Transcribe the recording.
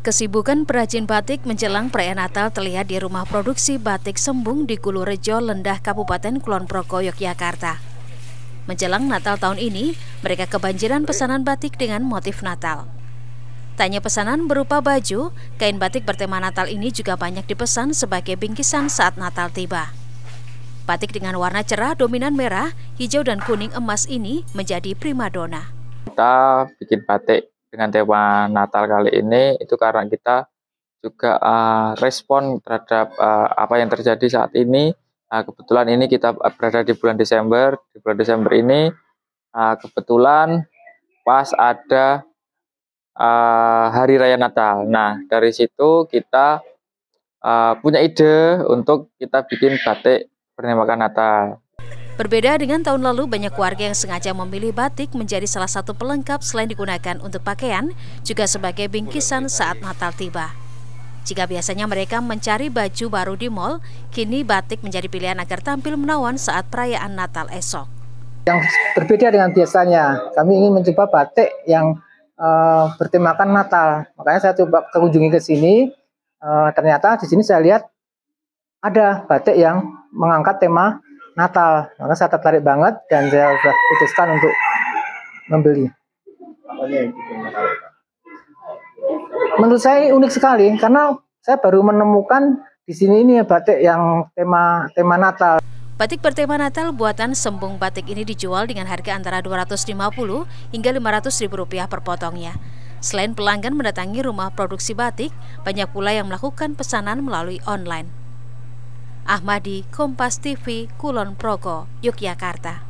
Kesibukan perajin batik menjelang perayaan Natal terlihat di rumah produksi batik Sembung di Kulurejo, Lendah, Kabupaten Kulon Progo, Yogyakarta. Menjelang Natal tahun ini, mereka kebanjiran pesanan batik dengan motif Natal. Tanya pesanan berupa baju, kain batik bertema Natal ini juga banyak dipesan sebagai bingkisan saat Natal tiba. Batik dengan warna cerah dominan merah, hijau dan kuning emas ini menjadi primadona. Kita bikin batik dengan tema Natal kali ini itu karena kita juga uh, respon terhadap uh, apa yang terjadi saat ini. Uh, kebetulan ini kita berada di bulan Desember. Di bulan Desember ini uh, kebetulan pas ada uh, hari raya Natal. Nah dari situ kita uh, punya ide untuk kita bikin batik bernama Natal. Berbeda dengan tahun lalu, banyak warga yang sengaja memilih batik menjadi salah satu pelengkap selain digunakan untuk pakaian, juga sebagai bingkisan saat Natal tiba. Jika biasanya mereka mencari baju baru di mall, kini batik menjadi pilihan agar tampil menawan saat perayaan Natal esok. Yang berbeda dengan biasanya, kami ingin mencoba batik yang uh, bertemakan Natal. Makanya saya coba kunjungi ke sini, uh, ternyata di sini saya lihat ada batik yang mengangkat tema Natal. Maka saya tertarik banget dan saya sudah putuskan untuk membeli. Menurut saya unik sekali karena saya baru menemukan di sini ini batik yang tema tema Natal. Batik bertema Natal buatan sembung batik ini dijual dengan harga antara 250 hingga 500 ribu rupiah per potongnya. Selain pelanggan mendatangi rumah produksi batik, banyak pula yang melakukan pesanan melalui online. Ahmadi Kompas TV Kulon Progo Yogyakarta